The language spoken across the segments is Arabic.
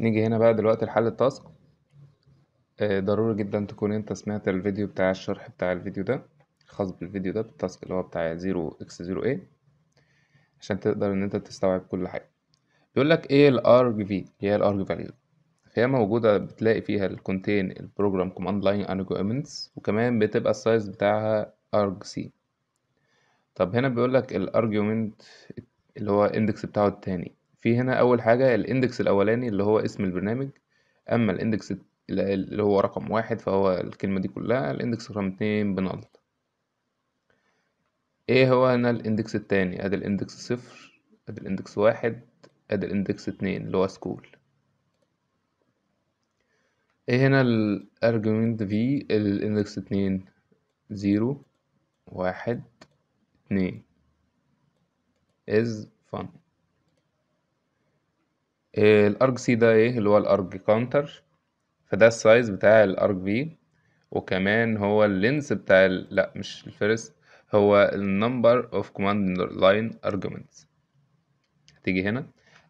نيجي هنا بقى دلوقتي لحل التاسك آه، ضروري جدا تكون انت سمعت الفيديو بتاع الشرح بتاع الفيديو ده الخاص بالفيديو ده بالتاسك اللي هو بتاع 0 x 0 a عشان تقدر ان انت تستوعب كل حاجه بيقول لك ايه الارج في هي الارج فاليو هي موجوده بتلاقي فيها الكونتين البروجرام كوماند لاين ارجومنتس وكمان بتبقى السايز بتاعها ارج سي طب هنا بيقول لك الارجومنت اللي هو الاندكس بتاعه التاني في هنا أول حاجة الاندكس الأولاني اللي هو اسم البرنامج أما الاندكس اللي هو رقم واحد فهو الكلمة دي كلها الاندكس رقم اتنين بنلط ايه هو هنا الاندكس التاني ادي الاندكس صفر ادي الاندكس واحد ادي الاندكس اتنين اللي هو سكول ايه هنا الارجمنت في الاندكس اتنين زيرو واحد اتنين is fun إيه، الارج سي ده ايه اللي هو الارج كاونتر فده السايز بتاع الارج في وكمان هو اللينس بتاع ال... لا مش الفيرست هو النمبر اوف كوماند لاين ارجومنتس تيجي هنا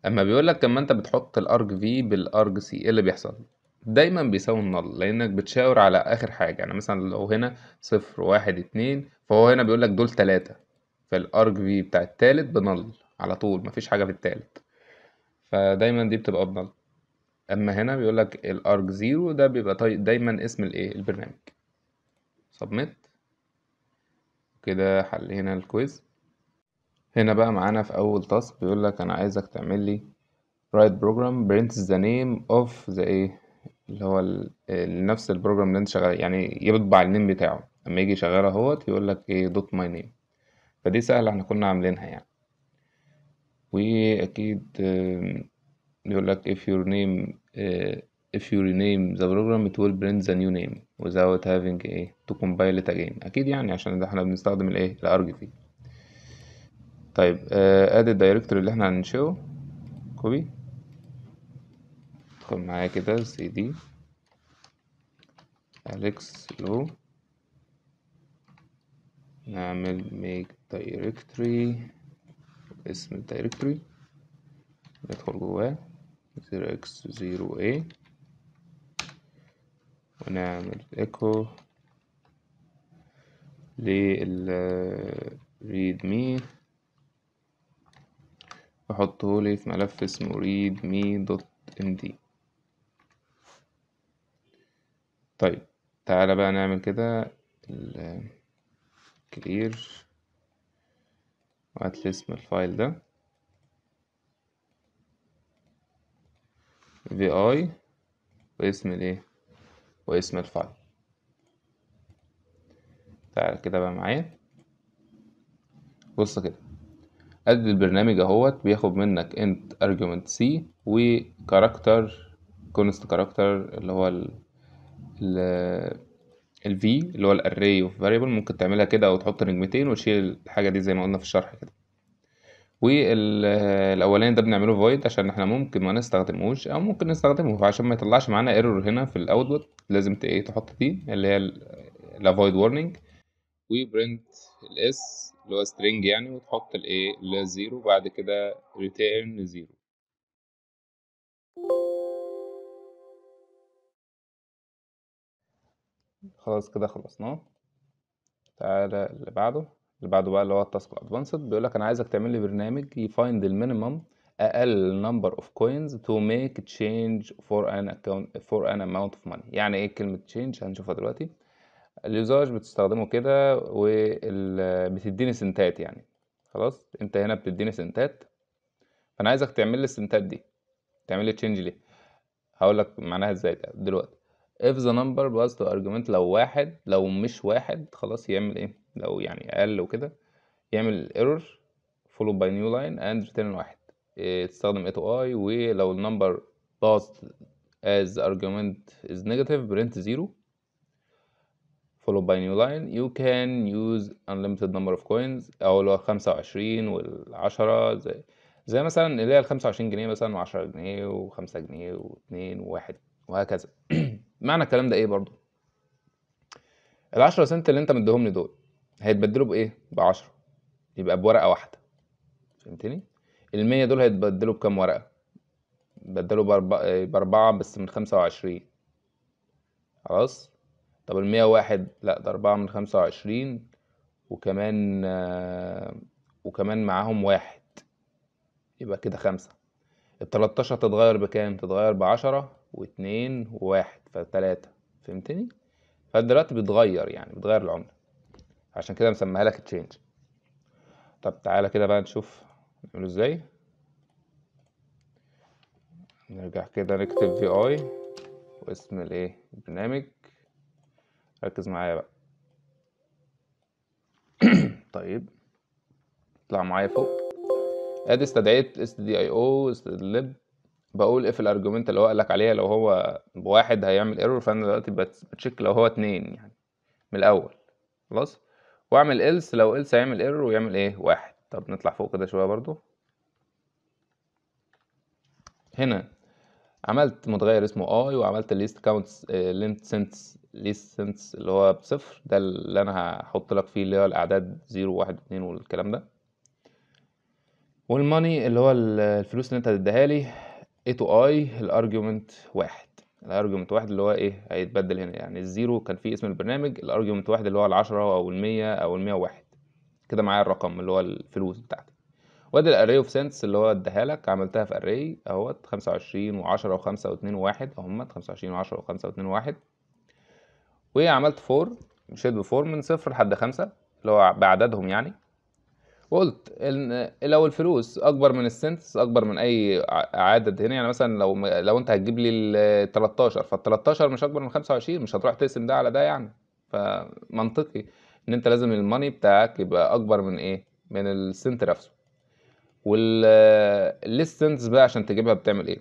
اما بيقول لك لما انت بتحط الارج في بالارج سي ايه اللي بيحصل دايما بيساوي النل لانك بتشاور على اخر حاجه يعني مثلا لو هنا صفر واحد اتنين فهو هنا بيقول لك دول تلاتة فالارج في بتاع التالت بنل على طول مفيش حاجه في التالت فدايما دي بتبقى افضل اما هنا بيقول لك الارج زيرو ده بيبقى طي... دايما اسم الايه البرنامج سبميت كده حل هنا الكويز هنا بقى معانا في اول تاسك بيقول لك انا عايزك تعمل لي write program print the name of the ايه اللي هو ال... نفس البروجرام اللي انت شغال يعني يطبع النيم بتاعه اما يجي شغال اهوت يقول لك ايه دوت ماي نيم فدي سهله احنا كنا عاملينها يعني واكيد بيقول لك if your name آه، if you rename the program it will print the new name without having a to compile it again اكيد يعني عشان ده احنا بنستخدم الايه الارجفي طيب ادي آه، الدايركتوري اللي احنا هننشئه كوبي ادخل معايا كده سي دي اليكس لو نعمل make directory اسم الدايركتوري ندخل جواه 0x0a إيه. ونعمل echo لل readme وأحطه لي في ملف اسمه readme.md طيب تعالى بقى نعمل كده clear وهات لي اسم الفايل ده في اي واسم الايه واسم الفايل تعال كده بقى معايا بص كده ادي البرنامج اهوت بياخد منك انت ارجيومنت سي وكاركتر كونست كاركتر اللي هو ال ال v اللي هو ال array of variable ممكن تعملها كده او تحط نجمتين وتشيل الحاجه دي زي ما قلنا في الشرح كده والاولاني ده بنعمله void عشان احنا ممكن ما نستخدموش او ممكن نستخدمه فعشان ما يطلعش معانا error هنا في الاوتبوت لازم ايه تحط دي اللي هي ال void warning وبرنت الاس اللي هو string يعني وتحط الايه اللي هي 0 وبعد كده return زيرو خلاص كده خلصناه تعالى اللي بعده اللي بعده بقى اللي هو التاسك ادفانسد بيقول لك انا عايزك تعمل لي برنامج يفايند المينيمم اقل نمبر اوف كوينز تو ميك تشينج فور ان اكونت فور ان اماونت اوف ماني يعني ايه كلمه تشينج هنشوفها دلوقتي اليوزاج بتستخدمه كده وبتديني سنتات يعني خلاص انت هنا بتديني سنتات فانا عايزك تعمل لي السنتات دي تعمل لي تشينج ليه هقول لك معناها ازاي دلوقتي if the number plus the argument لو واحد لو مش واحد خلاص يعمل ايه لو يعني اقل وكده يعمل error followed by new line and return واحد إيه، تستخدم a to i ولو النمبر passed as argument is negative print zero followed by new line you can use unlimited number of coins او لو خمسة وعشرين والعشرة زي زي مثلا اللي هي الخمسة وعشرين جنيه مثلا وعشرة جنيه وخمسة جنيه واتنين وواحد وهكذا معنى الكلام ده ايه برضو ال10 سنت اللي انت مديهم لي دول هيتبدلوا بايه ب 10 يبقى بورقه واحده فهمتني ال100 دول هيتبدلوا بكام ورقه بدلوا بأربعة بس من خمسة وعشرين خلاص طب المية واحد لأ ده أربعة من خمسة وعشرين وكمان وكمان معاهم واحد يبقى كده خمسة التلاتاشر تتغير بكام؟ تتغير بعشرة واتنين وواحد فتلاتة فهمتني؟ فدلوقتي بتغير يعني بتغير العملة عشان كده مسميها لك تشينج طب تعالى كده بقى نشوف نعمله ازاي نرجع كده نكتب في اي واسم الايه البرنامج ركز معايا بقى طيب اطلع معايا فوق ادي استدعيت اس دي اي او استدلب بقول اف إيه الارجيومنت اللي هو قالك عليها لو هو بواحد هيعمل ايرور فانا دلوقتي بتشيك لو هو اتنين يعني من الاول خلاص واعمل ايلس لو ايلس هيعمل ايرور ويعمل ايه واحد طب نطلع فوق كده شويه برضو هنا عملت متغير اسمه اي وعملت الليست كاونت لينت سنتس ليست سنتس اللي هو بصفر ده اللي انا هحط لك فيه اللي هو الاعداد 0 1 2 والكلام ده والماني اللي هو الفلوس اللي انت هتديها لي a to i الارجيومنت واحد الارجيومنت واحد اللي هو ايه هيتبدل هنا يعني الزيرو كان فيه اسم البرنامج الارجيومنت واحد اللي هو العشرة او المية او المية واحد كده معايا الرقم اللي هو الفلوس بتاعتي وادي الاري اوف سنتس اللي هو اداها لك عملتها في اري اهوت 25 و10 و5 و2 1 اهم 25 و10 و5 و2 1 وعملت فور مشيت بفور من صفر لحد خمسة اللي هو بعددهم يعني قلت ان لو الفلوس اكبر من السنتس اكبر من اي عدد هنا يعني مثلا لو لو انت هتجيب لي ال 13 فال 13 مش اكبر من 25 مش هتروح تقسم ده على ده يعني فمنطقي ان انت لازم الماني بتاعك يبقى اكبر من ايه من السنت نفسه والليست سنتس بقى عشان تجيبها بتعمل ايه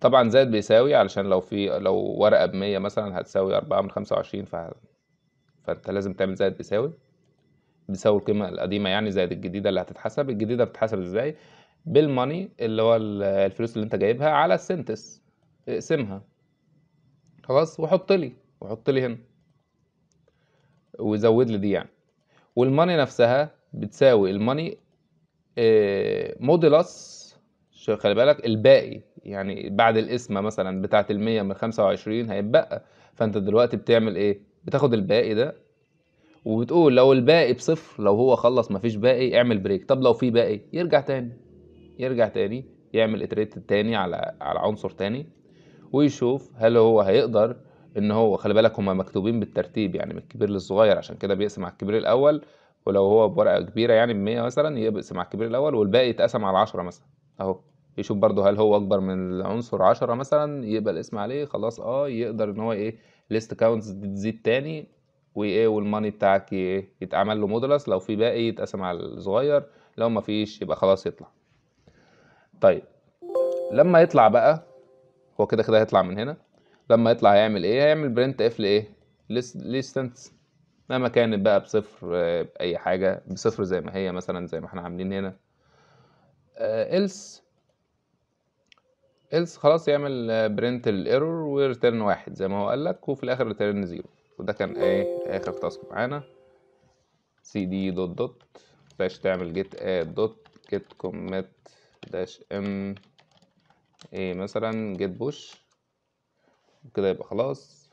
طبعا زائد بيساوي علشان لو في لو ورقة بمية مثلا هتساوي أربعة من خمسة وعشرين فانت لازم تعمل زائد بيساوي بيساوي القيمه القديمه يعني زائد الجديده اللي هتتحسب الجديده بتتحسب ازاي بالماني اللي هو الفلوس اللي انت جايبها على السنتس اقسمها خلاص وحط لي وحط لي هنا وزود لي دي يعني والماني نفسها بتساوي الماني آه، موديلس خلي بالك الباقي يعني بعد القسمة مثلا بتاعة ال 100 من 25 هيتبقى فانت دلوقتي بتعمل ايه بتاخد الباقي ده وبتقول لو الباقي بصفر لو هو خلص مفيش باقي اعمل بريك طب لو في باقي يرجع تاني يرجع تاني يعمل اتريت تاني على على عنصر تاني ويشوف هل هو هيقدر ان هو خلي بالك هما مكتوبين بالترتيب يعني من الكبير للصغير عشان كده بيقسم على الكبير الاول ولو هو بورقه كبيره يعني ب 100 مثلا يقسم على الكبير الاول والباقي يتقسم على 10 مثلا اهو يشوف برضه هل هو اكبر من العنصر 10 مثلا يبقى الاسم عليه خلاص اه يقدر ان هو ايه ليست كاونتس تزيد تاني وايه والماني بتاعك ايه يتعمل له مودلس لو في باقي يتقسم على الصغير لو ما فيش يبقى خلاص يطلع طيب لما يطلع بقى هو كده كده هيطلع من هنا لما يطلع هيعمل ايه هيعمل برنت اف لايه ليستنس مهما كانت بقى بصفر باي آه، حاجه بصفر زي ما هي مثلا زي ما احنا عاملين هنا إلس آه، إلس خلاص يعمل برنت الايرور وريتيرن واحد زي ما هو قال لك وفي الاخر ريتيرن زيرو وده كان ايه اخر تاسك معانا cd دوت دوت داش تعمل جيت اد دوت جيت كوميت داش ام ايه مثلا جيت بوش كده يبقى خلاص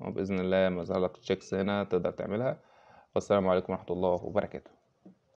وبإذن الله مظهر لك تشيكس هنا تقدر تعملها والسلام عليكم ورحمة الله وبركاته